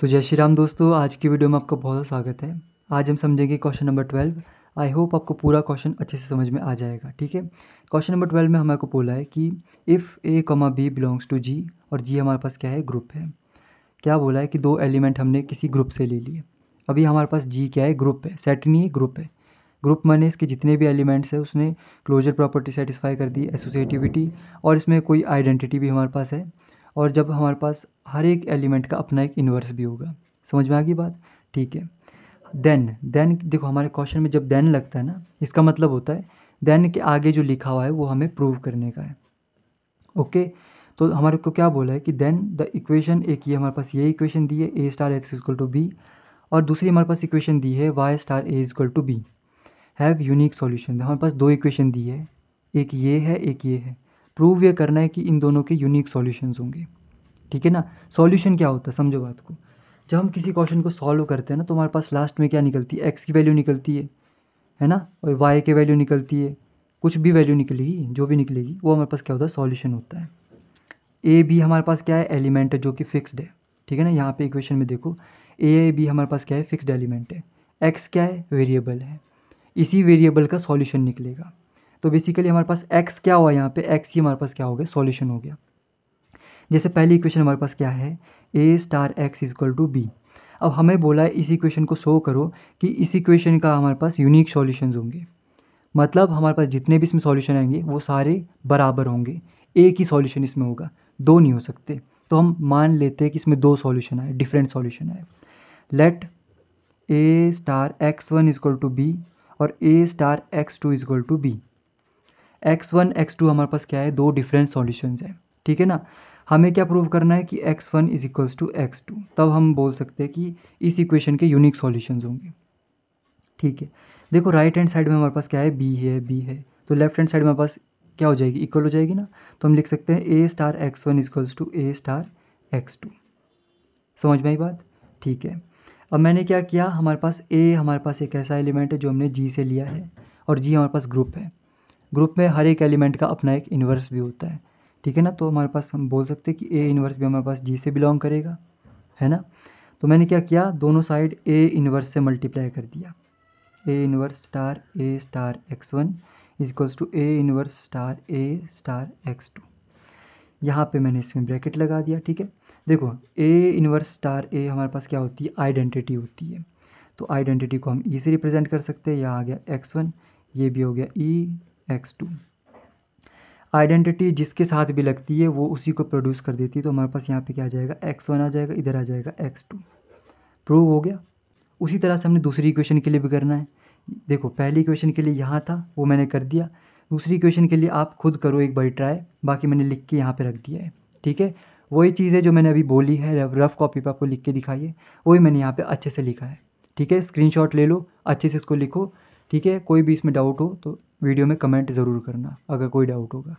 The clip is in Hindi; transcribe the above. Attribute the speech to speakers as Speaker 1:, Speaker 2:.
Speaker 1: सो जय श्री राम दोस्तों आज की वीडियो में आपका बहुत स्वागत है आज हम समझेंगे question number twelve I hope आपको पूरा क्वेश्चन अच्छे से समझ में आ जाएगा ठीक है क्वेश्चन नंबर ट्वेल्व में हमारे को बोला है कि इफ़ ए कमा बी बिलोंग्स टू जी और जी हमारे पास क्या है ग्रुप है क्या बोला है कि दो एलिमेंट हमने किसी ग्रुप से ले लिए अभी हमारे पास जी क्या है ग्रुप है सेट नहीं है ग्रुप है ग्रुप माने इसके जितने भी एलिमेंट्स है उसने क्लोजर प्रॉपर्टी सेटिस्फाई कर दी एसोसिएटिविटी और इसमें कोई आइडेंटिटी भी हमारे पास है और जब हमारे पास हर एक एलिमेंट का अपना एक इन्वर्स भी होगा समझ में आ गई बात ठीक है देन देन देखो हमारे क्वेश्चन में जब देन लगता है ना इसका मतलब होता है देन के आगे जो लिखा हुआ है वो हमें प्रूव करने का है ओके तो हमारे को क्या बोला है कि देन द इक्वेशन एक ये हमारे पास ये इक्वेशन दी है A star X is equal to B और दूसरी हमारे पास इक्वेशन दी है Y star A is equal to B have unique solution हमारे पास दो इक्वेशन दी है एक ये है एक ये है प्रूव ये करना है कि इन दोनों के यूनिक सॉल्यूशंस होंगे ठीक है ना सॉल्यूशन क्या होता है समझो बात को जब हम किसी क्वेश्चन को सॉल्व करते हैं ना तो हमारे पास लास्ट में क्या निकलती है एक्स की वैल्यू निकलती है है ना और वाई की वैल्यू निकलती है कुछ भी वैल्यू निकलेगी जो भी निकलेगी वो हमारे पास क्या होता है सॉल्यूशन होता है ए बी हमारे पास क्या है एलिमेंट है जो कि फिक्स्ड है ठीक है ना यहाँ पे इक्वेशन में देखो ए बी हमारे पास क्या है फिक्स्ड एलिमेंट है एक्स क्या है वेरिएबल है इसी वेरिएबल का सॉल्यूशन निकलेगा तो बेसिकली हमारे पास एक्स क्या हुआ यहाँ पे एक्स ही हमारे पास क्या हो गया सॉल्यूशन हो गया जैसे पहली इक्वेशन हमारे पास क्या है A star X is equal to B अब हमें बोला है इस इक्वेशन को शो करो कि इस इक्वेशन का हमारे पास यूनिक सॉल्यूशन होंगे मतलब हमारे पास जितने भी इसमें सॉल्यूशन आएंगे वो सारे बराबर होंगे एक ही सॉल्यूशन इसमें होगा दो नहीं हो सकते तो हम मान लेते हैं कि इसमें दो सॉल्यूशन आए डिफरेंट सॉल्यूशन आए let A star X one is equal to B और A star X two is equal to B X one X two हमारे पास क्या है दो डिफरेंट सॉल्यूशंस हैं ठीक है ना हमें क्या प्रूव करना है कि X one is equals to X two तब हम बोल सकते हैं कि इस इक्वेशन के यूनिक सॉल्यूशंस होंगे ठीक है देखो राइट हैंड साइड में हमारे पास क्या है बी है बी है तो लेफ्ट हैंड साइड में हमारे पास क्या हो जाएगी इक्वल हो जाएगी ना तो हम लिख सकते हैं A star X one is equals to A star X two समझ में आई बात ठीक है अब मैंने क्या किया हमारे पास ए हमारे पास एक ऐसा एलिमेंट है जो हमने जी से लिया है और जी हमारे पास ग्रुप है ग्रुप में हर एक एलिमेंट का अपना एक इन्वर्स भी होता है ठीक है ना तो हमारे पास हम बोल सकते हैं कि ए इन्वर्स भी हमारे पास जी से बिलोंग करेगा है ना तो मैंने क्या किया दोनों साइड ए इन्वर्स से मल्टीप्लाई कर दिया A inverse star A star X one is equals to A inverse star A star X two यहाँ पे मैंने इसमें ब्रैकेट लगा दिया ठीक है देखो ए इन्वर्स स्टार ए हमारे पास क्या होती है आइडेंटिटी होती है तो आइडेंटिटी को हम ई से रिप्रेजेंट कर सकते हैं यह आ गया एक्स वन ये भी हो गया ई एक्स टू आइडेंटिटी जिसके साथ भी लगती है वो उसी को प्रोड्यूस कर देती है तो हमारे पास यहाँ पे क्या आ जाएगा एक्स वन आ जाएगा इधर आ जाएगा एक्स टू प्रूव हो गया उसी तरह से हमने दूसरी इक्वेशन के लिए भी करना है देखो पहली इक्वेशन के लिए यहाँ था वो मैंने कर दिया दूसरी इक्वेशन के लिए आप खुद करो एक बार ट्राई बाकी मैंने लिख के यहाँ पर रख दिया है ठीक है वही चीज़ है जो मैंने अभी बोली है रफ कॉपी पर आपको लिख के दिखाई है वही मैंने यहाँ पर अच्छे से लिखा है ठीक है स्क्रीन ले लो अच्छे से इसको लिखो ठीक है कोई भी इसमें डाउट हो तो वीडियो में कमेंट ज़रूर करना अगर कोई डाउट होगा